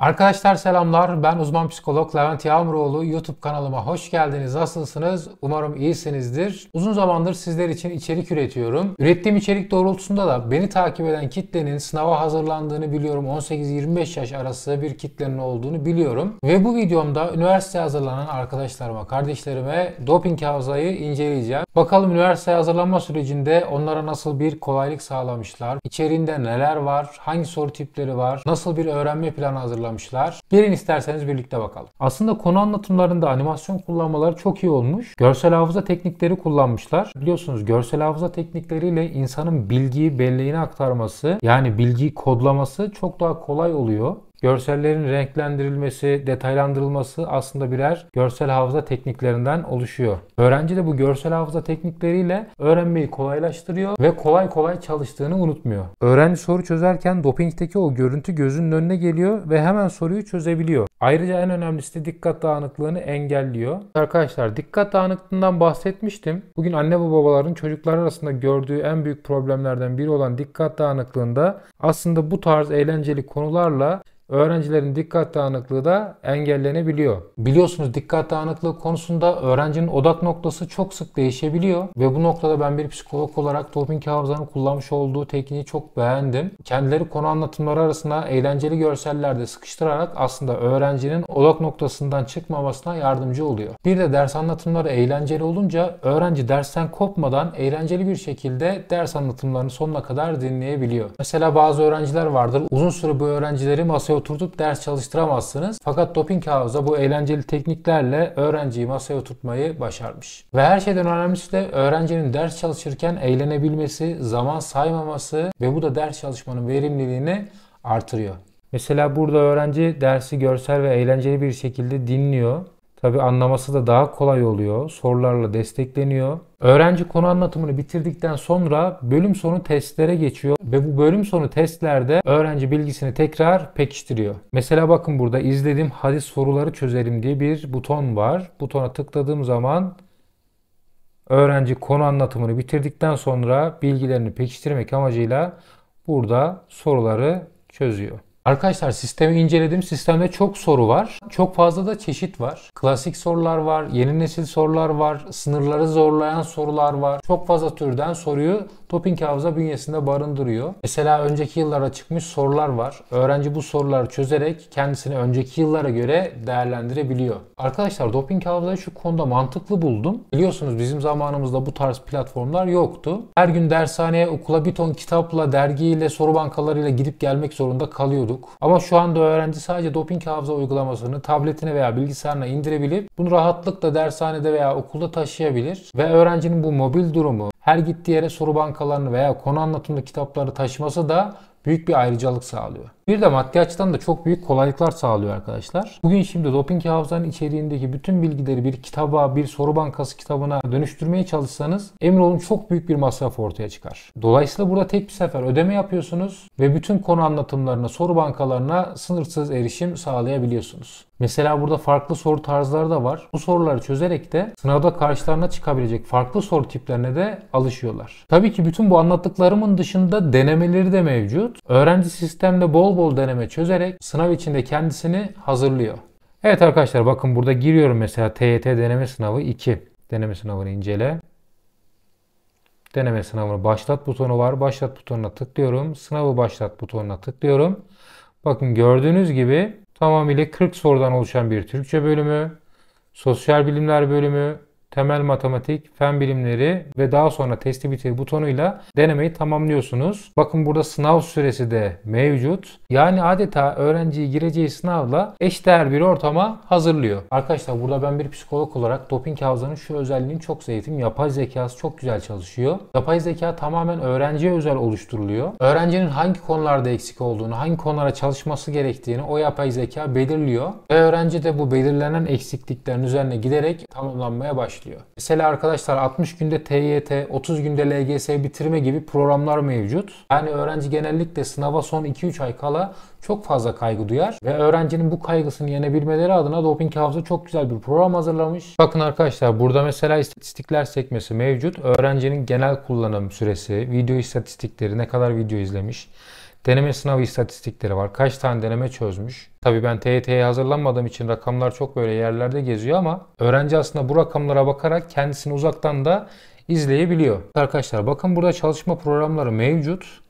Arkadaşlar selamlar. Ben uzman psikolog Levent Yağmuroğlu. YouTube kanalıma hoş geldiniz. Nasılsınız? Umarım iyisinizdir. Uzun zamandır sizler için içerik üretiyorum. Ürettiğim içerik doğrultusunda da beni takip eden kitlenin sınava hazırlandığını biliyorum. 18-25 yaş arası bir kitlenin olduğunu biliyorum. Ve bu videomda üniversite hazırlanan arkadaşlarıma, kardeşlerime doping havzayı inceleyeceğim. Bakalım üniversiteye hazırlanma sürecinde onlara nasıl bir kolaylık sağlamışlar? İçerinde neler var? Hangi soru tipleri var? Nasıl bir öğrenme planı hazırlamışlar? hazırlamışlar. Gelin isterseniz birlikte bakalım. Aslında konu anlatımlarında animasyon kullanmaları çok iyi olmuş. Görsel hafıza teknikleri kullanmışlar. Biliyorsunuz görsel hafıza teknikleriyle insanın bilgiyi belleğine aktarması yani bilgiyi kodlaması çok daha kolay oluyor. Görsellerin renklendirilmesi, detaylandırılması aslında birer görsel hafıza tekniklerinden oluşuyor. Öğrenci de bu görsel hafıza teknikleriyle öğrenmeyi kolaylaştırıyor ve kolay kolay çalıştığını unutmuyor. Öğrenci soru çözerken dopingteki o görüntü gözünün önüne geliyor ve hemen soruyu çözebiliyor. Ayrıca en önemlisi de dikkat dağınıklığını engelliyor. Arkadaşlar dikkat dağınıklığından bahsetmiştim. Bugün anne ve babaların çocuklar arasında gördüğü en büyük problemlerden biri olan dikkat dağınıklığında aslında bu tarz eğlenceli konularla öğrencilerin dikkat dağınıklığı da engellenebiliyor. Biliyorsunuz dikkat dağınıklığı konusunda öğrencinin odak noktası çok sık değişebiliyor ve bu noktada ben bir psikolog olarak Tolkien Kavzan'ın kullanmış olduğu tekniği çok beğendim. Kendileri konu anlatımları arasında eğlenceli görsellerde sıkıştırarak aslında öğrencinin odak noktasından çıkmamasına yardımcı oluyor. Bir de ders anlatımları eğlenceli olunca öğrenci dersten kopmadan eğlenceli bir şekilde ders anlatımlarını sonuna kadar dinleyebiliyor. Mesela bazı öğrenciler vardır uzun süre bu öğrencileri masaya oturtup ders çalıştıramazsınız. Fakat doping havuza bu eğlenceli tekniklerle öğrenciyi masaya oturtmayı başarmış. Ve her şeyden önemlisi de öğrencinin ders çalışırken eğlenebilmesi, zaman saymaması ve bu da ders çalışmanın verimliliğini artırıyor. Mesela burada öğrenci dersi görsel ve eğlenceli bir şekilde dinliyor Tabi anlaması da daha kolay oluyor. Sorularla destekleniyor. Öğrenci konu anlatımını bitirdikten sonra bölüm sonu testlere geçiyor ve bu bölüm sonu testlerde öğrenci bilgisini tekrar pekiştiriyor. Mesela bakın burada izledim hadis soruları çözelim diye bir buton var. Butona tıkladığım zaman öğrenci konu anlatımını bitirdikten sonra bilgilerini pekiştirmek amacıyla burada soruları çözüyor. Arkadaşlar sistemi inceledim. Sistemde çok soru var. Çok fazla da çeşit var. Klasik sorular var, yeni nesil sorular var, sınırları zorlayan sorular var. Çok fazla türden soruyu Topping Havza bünyesinde barındırıyor. Mesela önceki yıllara çıkmış sorular var. Öğrenci bu soruları çözerek kendisini önceki yıllara göre değerlendirebiliyor. Arkadaşlar Doping Havza'yı şu konuda mantıklı buldum. Biliyorsunuz bizim zamanımızda bu tarz platformlar yoktu. Her gün dershaneye, okula bir ton kitapla, dergiyle, soru bankalarıyla gidip gelmek zorunda kalıyorduk. Ama şu anda öğrenci sadece Doping Havza uygulamasını tabletine veya bilgisayarına indirebilip bunu rahatlıkla dershanede veya okulda taşıyabilir ve öğrencinin bu mobil durumu her gittiği yere soru bankası markalarını veya konu anlatımlı kitapları taşıması da büyük bir ayrıcalık sağlıyor. Bir de maddi açıdan da çok büyük kolaylıklar sağlıyor arkadaşlar. Bugün şimdi doping hafızanın içeriğindeki bütün bilgileri bir kitaba, bir soru bankası kitabına dönüştürmeye çalışsanız emin olun çok büyük bir masraf ortaya çıkar. Dolayısıyla burada tek bir sefer ödeme yapıyorsunuz ve bütün konu anlatımlarına, soru bankalarına sınırsız erişim sağlayabiliyorsunuz. Mesela burada farklı soru tarzları da var. Bu soruları çözerek de sınavda karşılarına çıkabilecek farklı soru tiplerine de alışıyorlar. Tabii ki bütün bu anlattıklarımın dışında denemeleri de mevcut. Öğrenci sistemde bol bol deneme çözerek sınav içinde kendisini hazırlıyor. Evet arkadaşlar bakın burada giriyorum mesela TYT deneme sınavı 2. Deneme sınavını incele. Deneme sınavını başlat butonu var. Başlat butonuna tıklıyorum. Sınavı başlat butonuna tıklıyorum. Bakın gördüğünüz gibi tamamıyla 40 sorudan oluşan bir Türkçe bölümü, sosyal bilimler bölümü, temel matematik, fen bilimleri ve daha sonra testi bitir butonuyla denemeyi tamamlıyorsunuz. Bakın burada sınav süresi de mevcut. Yani adeta öğrenciyi gireceği sınavla eşdeğer bir ortama hazırlıyor. Arkadaşlar burada ben bir psikolog olarak doping havzanın şu özelliğini çok sevdim. Yapay zekası çok güzel çalışıyor. Yapay zeka tamamen öğrenciye özel oluşturuluyor. Öğrencinin hangi konularda eksik olduğunu, hangi konulara çalışması gerektiğini o yapay zeka belirliyor. Ve öğrenci de bu belirlenen eksikliklerin üzerine giderek tamamlanmaya başlıyor başlıyor. Mesela arkadaşlar 60 günde TYT, 30 günde LGS bitirme gibi programlar mevcut. Yani öğrenci genellikle sınava son 2-3 ay kala çok fazla kaygı duyar ve öğrencinin bu kaygısını yenebilmeleri adına Doping Hafıza çok güzel bir program hazırlamış. Bakın arkadaşlar burada mesela istatistikler sekmesi mevcut. Öğrencinin genel kullanım süresi, video istatistikleri, ne kadar video izlemiş, Deneme sınavı istatistikleri var. Kaç tane deneme çözmüş? Tabii ben TYT'ye hazırlanmadığım için rakamlar çok böyle yerlerde geziyor ama öğrenci aslında bu rakamlara bakarak kendisini uzaktan da izleyebiliyor. Arkadaşlar bakın burada çalışma programları mevcut.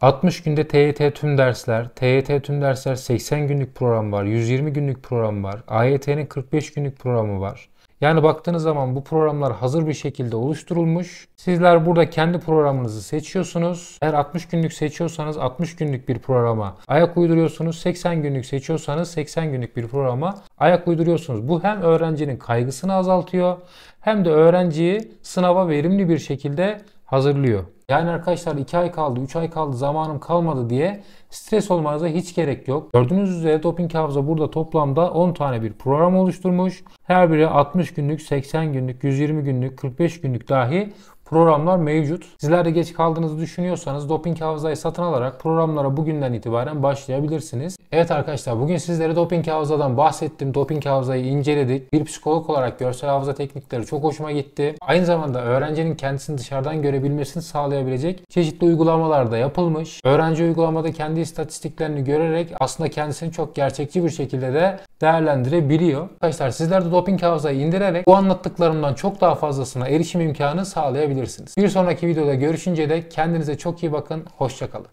60 günde TYT tüm dersler, TYT tüm dersler 80 günlük program var, 120 günlük program var, AYT'nin 45 günlük programı var. Yani baktığınız zaman bu programlar hazır bir şekilde oluşturulmuş. Sizler burada kendi programınızı seçiyorsunuz. Eğer 60 günlük seçiyorsanız 60 günlük bir programa ayak uyduruyorsunuz. 80 günlük seçiyorsanız 80 günlük bir programa ayak uyduruyorsunuz. Bu hem öğrencinin kaygısını azaltıyor hem de öğrenciyi sınava verimli bir şekilde hazırlıyor. Yani arkadaşlar 2 ay kaldı, 3 ay kaldı, zamanım kalmadı diye stres olmanıza hiç gerek yok. Gördüğünüz üzere Doping Hafıza burada toplamda 10 tane bir program oluşturmuş. Her biri 60 günlük, 80 günlük, 120 günlük, 45 günlük dahi programlar mevcut. Sizler de geç kaldığınızı düşünüyorsanız doping havzayı satın alarak programlara bugünden itibaren başlayabilirsiniz. Evet arkadaşlar bugün sizlere doping havzadan bahsettim. Doping havzayı inceledik. Bir psikolog olarak görsel hafıza teknikleri çok hoşuma gitti. Aynı zamanda öğrencinin kendisini dışarıdan görebilmesini sağlayabilecek çeşitli uygulamalar da yapılmış. Öğrenci uygulamada kendi istatistiklerini görerek aslında kendisini çok gerçekçi bir şekilde de değerlendirebiliyor. Arkadaşlar sizler de doping havzayı indirerek bu anlattıklarımdan çok daha fazlasına erişim imkanı sağlayabilirsiniz kullanabilirsiniz. Bir sonraki videoda görüşünce de kendinize çok iyi bakın. Hoşçakalın.